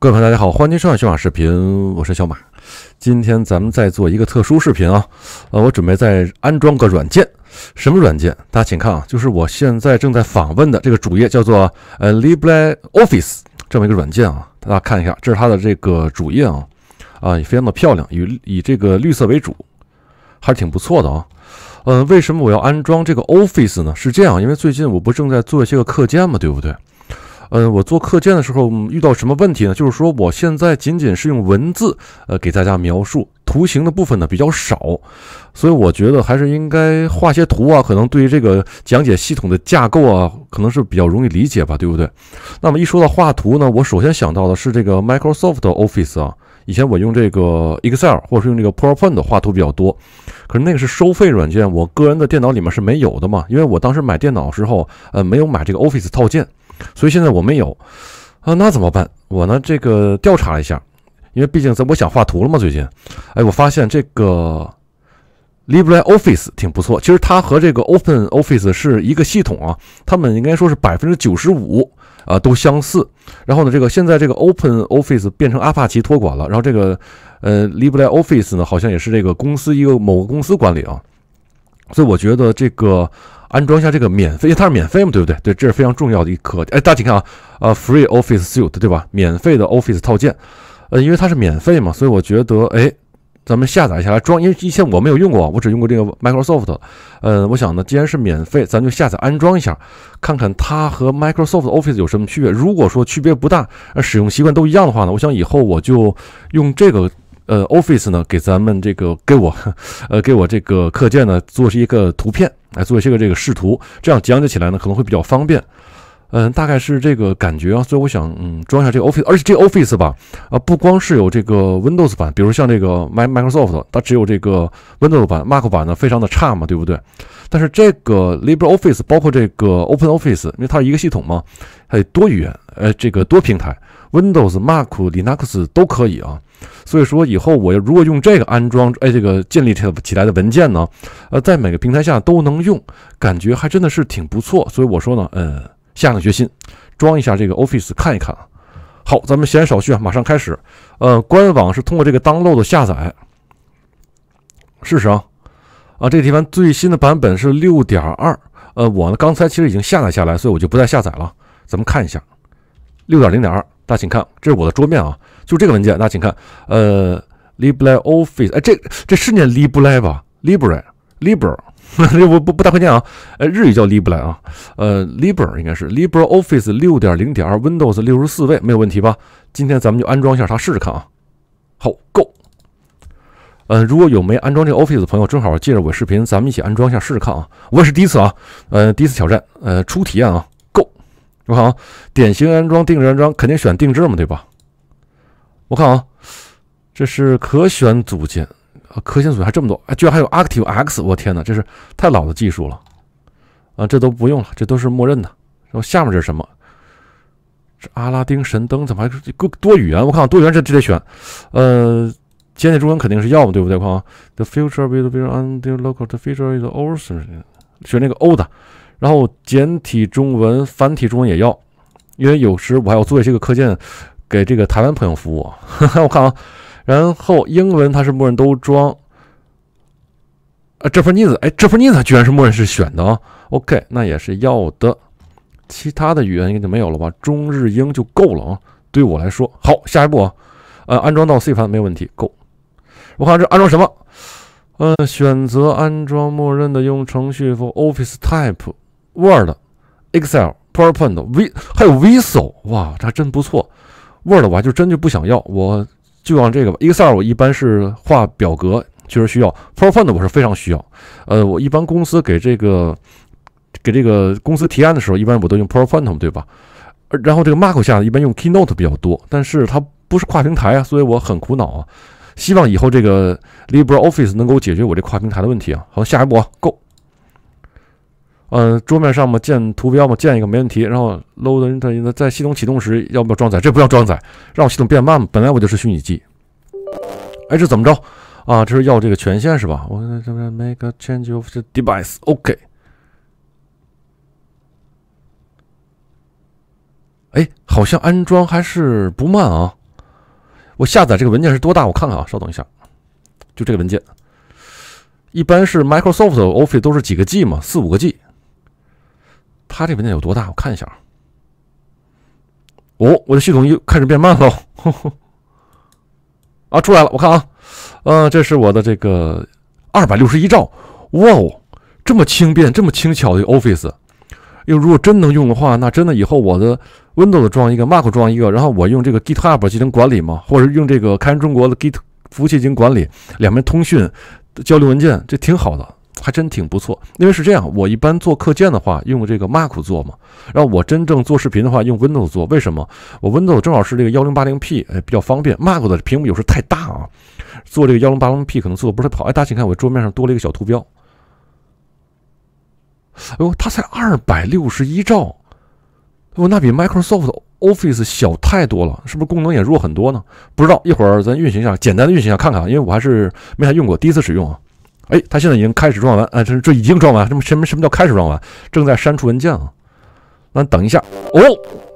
各位朋友，大家好，欢迎收看小马视频，我是小马。今天咱们再做一个特殊视频啊，呃，我准备再安装个软件，什么软件？大家请看啊，就是我现在正在访问的这个主页，叫做呃 LibreOffice 这么一个软件啊。大家看一下，这是它的这个主页啊，啊，也非常的漂亮，以以这个绿色为主，还是挺不错的啊。嗯，为什么我要安装这个 Office 呢？是这样，因为最近我不正在做一些个课件嘛，对不对？呃，我做课件的时候遇到什么问题呢？就是说，我现在仅仅是用文字，呃，给大家描述，图形的部分呢比较少，所以我觉得还是应该画些图啊，可能对于这个讲解系统的架构啊，可能是比较容易理解吧，对不对？那么一说到画图呢，我首先想到的是这个 Microsoft Office 啊，以前我用这个 Excel 或者是用这个 PowerPoint 画图比较多，可是那个是收费软件，我个人的电脑里面是没有的嘛，因为我当时买电脑的时候，呃，没有买这个 Office 套件。所以现在我没有，啊，那怎么办？我呢，这个调查一下，因为毕竟咱我想画图了嘛，最近，哎，我发现这个 LibreOffice 挺不错。其实它和这个 OpenOffice 是一个系统啊，它们应该说是百分之九十五啊都相似。然后呢，这个现在这个 OpenOffice 变成阿帕奇托管了，然后这个呃 LibreOffice 呢，好像也是这个公司一个某个公司管理啊。所以我觉得这个。安装一下这个免费，因为它是免费嘛，对不对？对，这是非常重要的一课。哎，大家请看啊，呃，Free Office Suite，对吧？免费的 Office 套件。呃，因为它是免费嘛，所以我觉得，哎，咱们下载下来装，因为以前我没有用过，我只用过这个 Microsoft。呃，我想呢，既然是免费，咱就下载安装一下，看看它和 Microsoft Office 有什么区别。如果说区别不大，呃，使用习惯都一样的话呢，我想以后我就用这个。呃，Office 呢给咱们这个给我，呃，给我这个课件呢做是一个图片，来做一些个这个视图，这样讲解起来呢可能会比较方便。嗯，大概是这个感觉啊，所以我想嗯装一下这个 Office，而且这个 Office 吧，啊不光是有这个 Windows 版，比如像这个麦 Microsoft，它只有这个 Windows 版，Mac 版呢非常的差嘛，对不对？但是这个 LibreOffice 包括这个 OpenOffice，因为它是一个系统嘛，还有多语言，呃，这个多平台，Windows、Mac、Linux 都可以啊。所以说以后我要如果用这个安装，哎，这个建立起来的文件呢，呃，在每个平台下都能用，感觉还真的是挺不错。所以我说呢，呃，下定决心装一下这个 Office 看一看啊。好，咱们闲言少叙啊，马上开始。呃，官网是通过这个 download 下载，试试啊。啊，这个地方最新的版本是六点二。呃，我呢刚才其实已经下载下来，所以我就不再下载了。咱们看一下，六点零点二。大家请看，这是我的桌面啊，就这个文件。大家请看，呃，LibreOffice，哎，这这是念 Libre 吧？Libre，Libre，这不不不大会念啊。日语叫 Libre 啊。呃，Libre 应该是 LibreOffice 六点零点二 Windows 六十四位，没有问题吧？今天咱们就安装一下它，试试看啊。好，Go。嗯，如果有没安装这个 Office 的朋友，正好借着我视频，咱们一起安装一下，试试看啊。我也是第一次啊，呃，第一次挑战，呃，体验啊。我看啊，典型安装、定制安装，肯定选定制嘛，对吧？我看啊，这是可选组件啊，可选组件还这么多，居然还有 Active X，我天哪，这是太老的技术了啊！这都不用了，这都是默认的。然后下面这是什么？这阿拉丁神灯怎么还多多语言？我看多语言这这得选，呃，简体中文肯定是要嘛，对不对？看啊，The future will be on the local，the future is old，选那个 old。然后简体中文、繁体中文也要，因为有时我还要做一些个课件给这个台湾朋友服务。我看啊，然后英文它是默认都装。啊，这份腻子，哎，这份腻子居然是默认是选的啊。OK，那也是要的。其他的语言应该就没有了吧？中日英就够了啊。对我来说，好，下一步啊，呃，安装到 C 盘没有问题，够。我看这安装什么？呃，选择安装默认的用程序 for Office Type。Word、Excel、PowerPoint、v 还有 Visio，哇，这还真不错。Word 我还就真就不想要，我就要这个吧。Excel 我一般是画表格，确实需要。PowerPoint 我是非常需要。呃，我一般公司给这个给这个公司提案的时候，一般我都用 PowerPoint，对吧？然后这个 Mark 下一般用 Keynote 比较多，但是它不是跨平台啊，所以我很苦恼啊。希望以后这个 LibreOffice 能够解决我这跨平台的问题啊。好，下一步，Go 啊、。嗯，桌面上嘛，建图标嘛，建一个没问题。然后 load into 在系统启动时要不要装载？这不要装载，让我系统变慢嘛。本来我就是虚拟机。哎，这怎么着啊？这是要这个权限是吧？我这边 make a change of the device。OK。哎，好像安装还是不慢啊。我下载这个文件是多大？我看看啊，稍等一下。就这个文件，一般是 Microsoft Office 都是几个 G 嘛，四五个 G。它这文件有多大？我看一下啊。哦，我的系统又开始变慢了。啊，出来了，我看啊，呃，这是我的这个二百六十一兆。哇哦，这么轻便，这么轻巧的 Office。又如果真能用的话，那真的以后我的 Windows 装一个，Mac 装一个，然后我用这个 GitHub 进行管理嘛，或者用这个开源中国的 Git 服务器进行管理，两边通讯、交流文件，这挺好的。还真挺不错，因为是这样，我一般做课件的话用这个 m a c 做嘛，然后我真正做视频的话用 Windows 做，为什么？我 Windows 正好是这个幺零八零 P，哎，比较方便。m a c 的屏幕有时太大啊，做这个幺零八零 P 可能做的不是太好。哎，大家请看我桌面上多了一个小图标，哎呦，它才二百六十一兆，我那比 Microsoft Office 小太多了，是不是功能也弱很多呢？不知道，一会儿咱运行一下，简单的运行一下看看啊，因为我还是没啥用过，第一次使用啊。哎，他现在已经开始装完，哎，这这已经装完，什么什么什么叫开始装完？正在删除文件啊！那等一下，哦，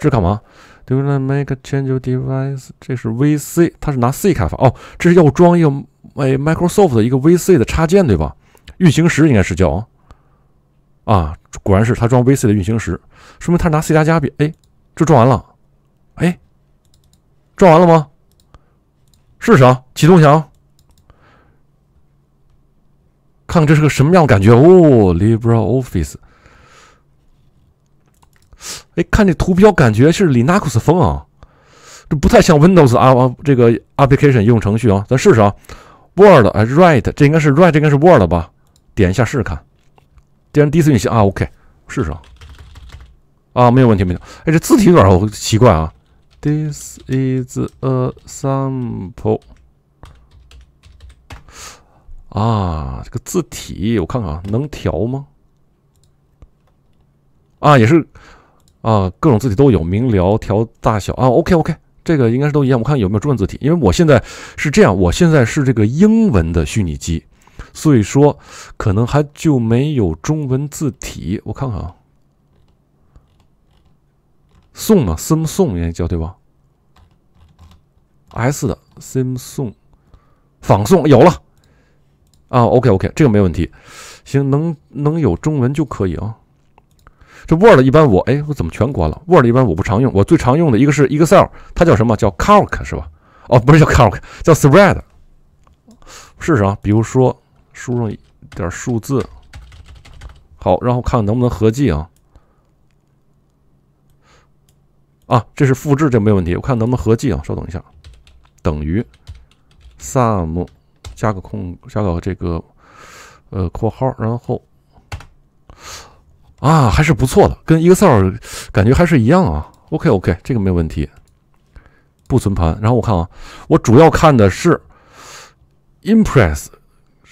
这干嘛 d wanna Make Change Device，这是 VC，他是拿 C 开发，哦，这是要装一个哎 Microsoft 的一个 VC 的插件对吧？运行时应该是叫啊，果然是他装 VC 的运行时，说明他拿 C 加加比，哎，这装完了，哎，装完了吗？是啥？启动项。看看这是个什么样的感觉哦 l i b r a o f f i c e 哎，看这图标，感觉是 Linux 风啊，这不太像 Windows 啊，这个 application 应用程序啊，咱试试啊，Word 还是 Write？这应该是 Write，这应该是 Word 吧？点一下试试看。既然第一次运行啊，OK，试试啊，啊，没有问题，没有。哎，这字体有点奇怪啊，This is a sample。啊，这个字体我看看啊，能调吗？啊，也是啊，各种字体都有，明聊调大小啊。OK，OK，这个应该是都一样。我看有没有中文字体，因为我现在是这样，我现在是这个英文的虚拟机，所以说可能还就没有中文字体。我看看啊，宋啊 s i m 宋应该叫对吧？S 的 sim 宋仿宋有了。啊，OK OK，这个没问题，行，能能有中文就可以啊。这 Word 一般我，哎，我怎么全关了？Word 一般我不常用，我最常用的一个是 Excel，它叫什么？叫 Calc 是吧？哦，不是叫 Calc，叫 Spread，试试啊，比如说输上点数字，好，然后看看能不能合计啊。啊，这是复制，这没问题。我看能不能合计啊？稍等一下，等于 Sum。加个空，加个这个，呃，括号，然后，啊，还是不错的，跟 Excel 感觉还是一样啊。OK，OK，这个没问题，不存盘。然后我看啊，我主要看的是 Impress，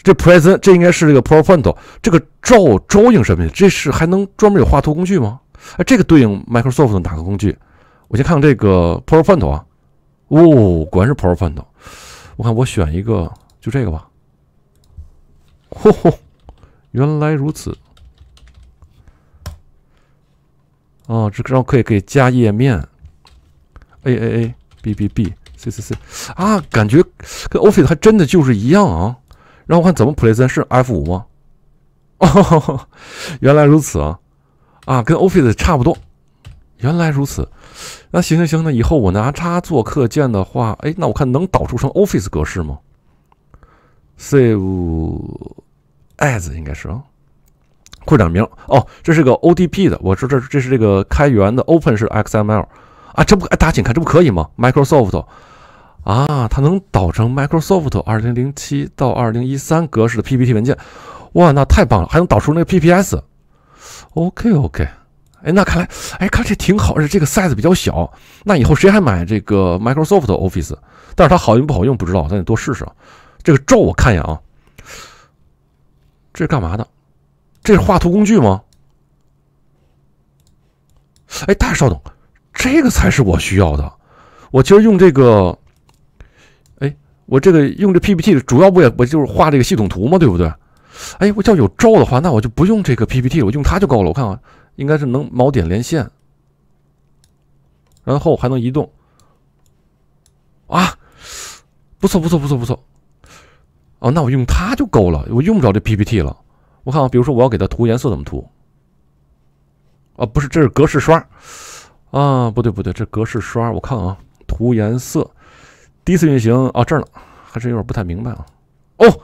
这 p r e s e n t 这应该是这个 PowerPoint，这个照照应什么？这是还能专门有画图工具吗？哎，这个对应 Microsoft 的哪个工具？我先看看这个 PowerPoint 啊。哦，果然是 PowerPoint。我看我选一个。就这个吧，嚯嚯，原来如此！啊，这然后可以可以加页面，A A A B B B C C C 啊，感觉跟 Office 还真的就是一样啊。让我看怎么 Play 呢？是 F 五吗？原来如此啊！啊，跟 Office 差不多。原来如此。那行行行，那以后我拿它做课件的话，哎，那我看能导出成 Office 格式吗？Save as 应该是啊，扩展名哦，这是个 ODP 的。我说这这是这个开源的 Open 式 XML 啊，这不哎，家请看这不可以吗？Microsoft 啊，它能导成 Microsoft 二零零七到二零一三格式的 PPT 文件，哇，那太棒了，还能导出那个 p p s OK OK，哎，那看来哎，看这挺好，且这个 size 比较小。那以后谁还买这个 Microsoft Office？但是它好用不好用不知道，咱得多试试。这个咒我看一眼啊，这是干嘛的？这是画图工具吗？哎，大家稍等，这个才是我需要的。我今实用这个，哎，我这个用这 PPT 主要不也我就是画这个系统图吗？对不对？哎，我叫有咒的话，那我就不用这个 PPT 了，我用它就够了。我看看，应该是能锚点连线，然后还能移动。啊，不错不错不错不错。哦，那我用它就够了，我用不着这 PPT 了。我看啊，比如说我要给它涂颜色，怎么涂？啊，不是，这是格式刷啊，不对不对，这格式刷。我看啊，涂颜色，第一次运行啊，这儿呢，还是有点不太明白啊。哦，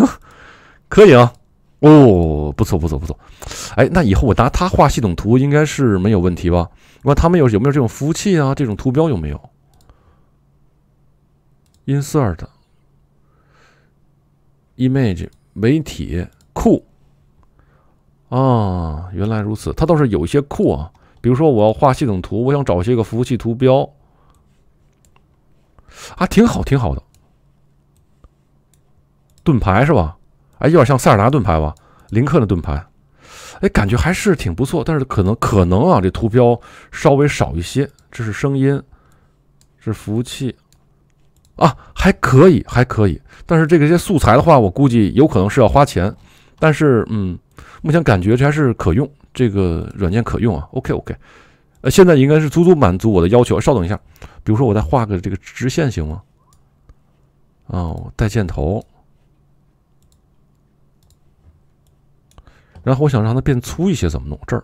可以啊，哦，不错不错不错。哎，那以后我拿它画系统图应该是没有问题吧？我看他们有有没有这种服务器啊？这种图标有没有？Insert。Image 媒体库啊，原来如此。它倒是有一些库啊，比如说我要画系统图，我想找些个服务器图标啊，挺好，挺好的。盾牌是吧？哎，有点像塞尔达盾牌吧？林克的盾牌。哎，感觉还是挺不错，但是可能可能啊，这图标稍微少一些。这是声音，是服务器。还可以，还可以，但是这个些素材的话，我估计有可能是要花钱。但是，嗯，目前感觉这还是可用，这个软件可用啊。OK，OK，呃，现在应该是足足满足我的要求。稍等一下，比如说我再画个这个直线行吗？哦，带箭头。然后我想让它变粗一些，怎么弄？这儿？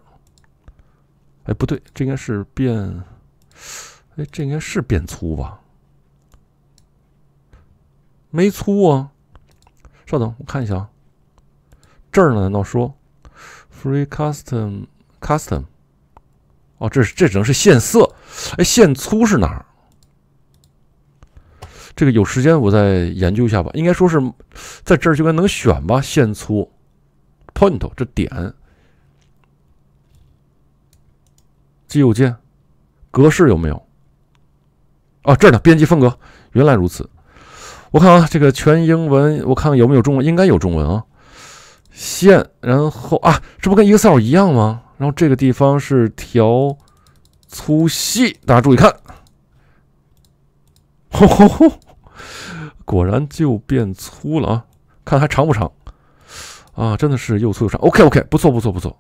哎，不对，这应该是变，哎，这应该是变粗吧？没粗啊，稍等，我看一下啊。这儿呢？难道说 free custom custom？哦，这是这只能是线色。哎，线粗是哪儿？这个有时间我再研究一下吧。应该说是在这儿应该能选吧，线粗。Point 这点。击右键，格式有没有？哦，这儿呢，编辑风格。原来如此。我看啊，这个全英文，我看看有没有中文，应该有中文啊。线，然后啊，这不跟 Excel 一样吗？然后这个地方是调粗细，大家注意看，吼吼吼，果然就变粗了啊。看还长不长啊？真的是又粗又长。OK，OK，不错不错不错。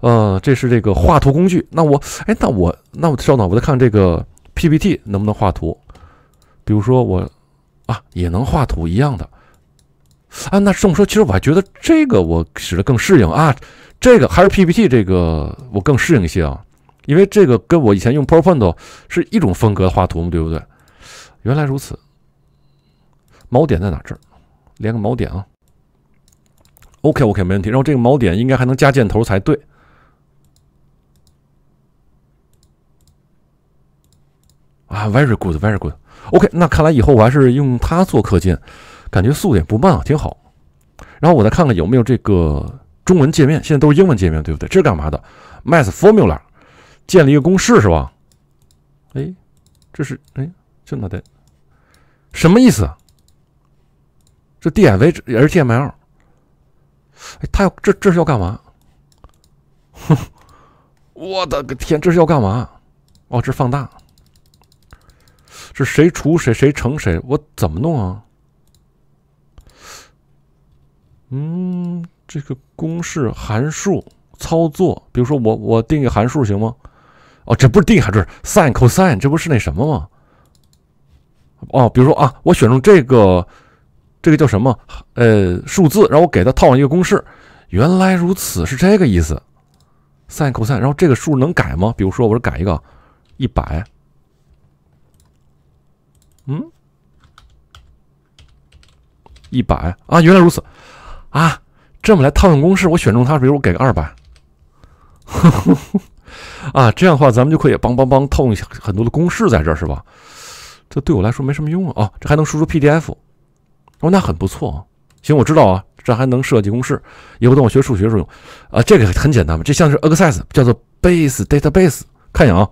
呃，这是这个画图工具。那我，哎，那我，那我稍等，我再看这个 PPT 能不能画图。比如说我。啊，也能画图一样的啊，那这么说，其实我还觉得这个我使得更适应啊，这个还是 PPT 这个我更适应一些啊，因为这个跟我以前用 PowerPoint 是一种风格画图嘛，对不对？原来如此，锚点在哪这儿？连个锚点啊，OK OK 没问题，然后这个锚点应该还能加箭头才对。啊，very good，very good。OK，那看来以后我还是用它做课件，感觉速度也不慢啊，挺好。然后我再看看有没有这个中文界面，现在都是英文界面，对不对？这是干嘛的？Math Formula 建了一个公式是吧？哎，这是哎，这脑袋什么意思？这 d h t 也是 JML？哎，他要这这是要干嘛？哼，我的个天，这是要干嘛？哦，这放大。是谁除谁，谁乘谁？我怎么弄啊？嗯，这个公式、函数、操作，比如说我我定个函数行吗？哦，这不是定函数，sin、cos，这不是那什么吗？哦，比如说啊，我选中这个，这个叫什么？呃，数字，然后我给它套上一个公式。原来如此，是这个意思。sin、cos，然后这个数能改吗？比如说，我改一个一百。嗯，一百啊，原来如此啊，这么来套用公式，我选中它，比如我给个二百，啊，这样的话咱们就可以帮帮帮套用很多的公式在这儿是吧？这对我来说没什么用啊，这还能输出 PDF，哦，那很不错啊。行，我知道啊，这还能设计公式，以后等我学数学时候用啊，这个很简单嘛，这像是 Access 叫做 Base Database，看一眼啊。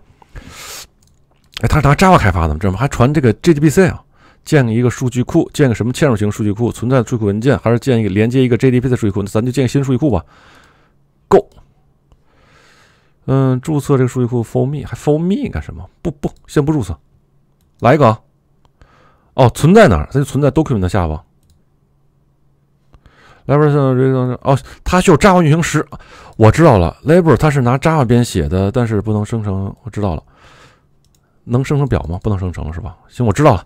哎，他是拿 Java 开发的吗？知道吗？还传这个 JDBC 啊，建一个数据库，建个什么嵌入型数据库？存在数据库文件还是建一个连接一个 j d p 的数据库？咱就建个新数据库吧。Go，嗯，注册这个数据库 For me，还 For me 干什么？不不，先不注册。来一个，哦，存在哪儿？它就存在 Document 的下方。l a b o r a t i 这个，哦，它需要 Java 运行时。我知道了，Labor 它是拿 Java 编写的，但是不能生成。我知道了。能生成表吗？不能生成是吧？行，我知道了，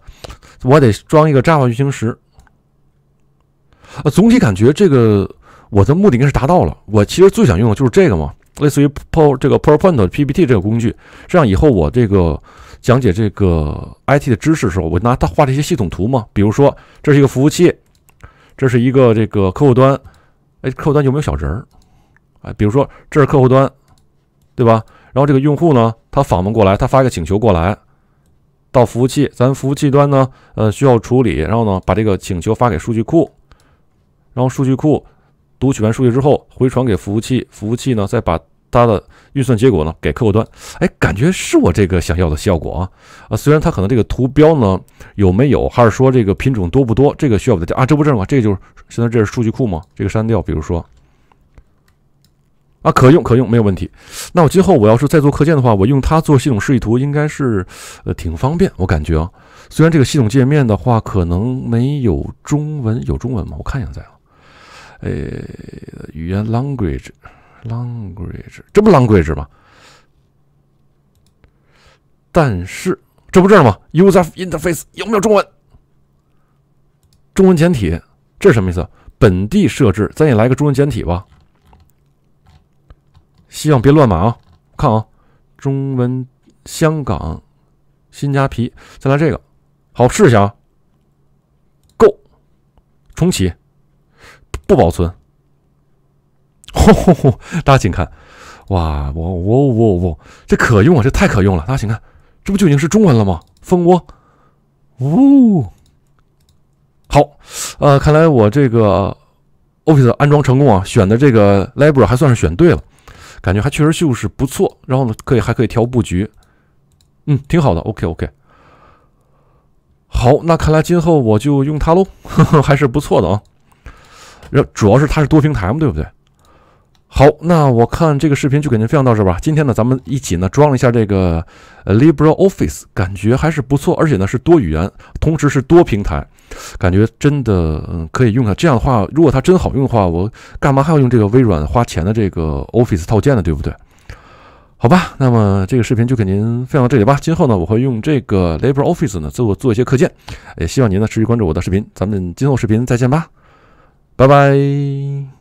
我得装一个 Java 运行时。啊，总体感觉这个我的目的应该是达到了。我其实最想用的就是这个嘛，类似于 p o 这个 PowerPoint PPT 这个工具，这样以后我这个讲解这个 IT 的知识时候，我拿它画这些系统图嘛。比如说这是一个服务器，这是一个这个客户端，哎，客户端有没有小人儿？哎，比如说这是客户端，对吧？然后这个用户呢，他访问过来，他发一个请求过来，到服务器，咱服务器端呢，呃，需要处理，然后呢，把这个请求发给数据库，然后数据库读取完数据之后回传给服务器，服务器呢再把它的运算结果呢给客户端。哎，感觉是我这个想要的效果啊！啊，虽然它可能这个图标呢有没有，还是说这个品种多不多，这个需要我再调，啊？这不正是吗？这个就是现在这是数据库吗？这个删掉，比如说。啊，可用可用，没有问题。那我今后我要是再做课件的话，我用它做系统示意图，应该是呃挺方便，我感觉啊。虽然这个系统界面的话，可能没有中文，有中文吗？我看一下，在啊，呃，语言 language language，这不 language 吗？但是这不这儿吗？User interface 有没有中文？中文简体，这是什么意思？本地设置，咱也来个中文简体吧。希望别乱码啊！看啊，中文，香港，新加皮，再来这个，好试一下啊。Go，重启，不保存。吼吼吼！大家请看，哇，我我我我，这可用啊，这太可用了！大家请看，这不就已经是中文了吗？蜂窝，呜。好，呃，看来我这个 Office 安装成功啊，选的这个 Library 还算是选对了。感觉还确实就是不错，然后呢，可以还可以调布局，嗯，挺好的。OK OK，好，那看来今后我就用它喽，还是不错的啊。然后主要是它是多平台嘛，对不对？好，那我看这个视频就给您分享到这吧。今天呢，咱们一起呢装了一下这个 LibreOffice，感觉还是不错，而且呢是多语言，同时是多平台，感觉真的嗯可以用啊。这样的话，如果它真好用的话，我干嘛还要用这个微软花钱的这个 Office 套件呢？对不对？好吧，那么这个视频就给您分享到这里吧。今后呢，我会用这个 LibreOffice 呢做做一些课件，也希望您呢持续关注我的视频。咱们今后视频再见吧，拜拜。